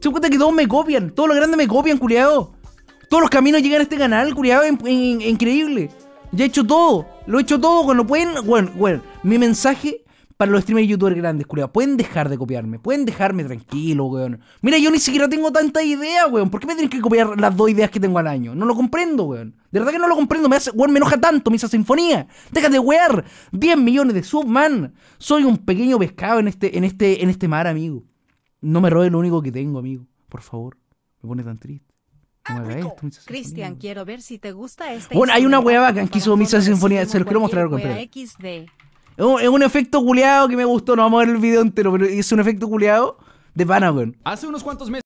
Se cuenta que todos me copian. Todos los grandes me copian, culiado. Todos los caminos llegan a este canal, culiado. increíble. Ya he hecho todo. Lo he hecho todo. Cuando pueden. Bueno, bueno. Mi mensaje para los streamers y youtubers grandes, culiado. Pueden dejar de copiarme. Pueden dejarme tranquilo, weón. Mira, yo ni siquiera tengo tanta idea, weón. ¿Por qué me tienen que copiar las dos ideas que tengo al año? No lo comprendo, weón. De verdad que no lo comprendo. Me hace, me enoja tanto. Me sinfonía. Deja de 10 millones de subs, man. Soy un pequeño pescado en este, en este, en este mar, amigo. No me robe lo único que tengo, amigo. Por favor. Me pone tan triste. No me ah, esto, Cristian, quiero ver si te gusta este. Bueno, hay una hueá bacán que hizo Misa Sinfonía. Se los quiero mostrar con XD. Es un, efecto culeado que me gustó. No vamos a ver el video entero, pero es un efecto culeado de pana, Hace unos cuantos meses.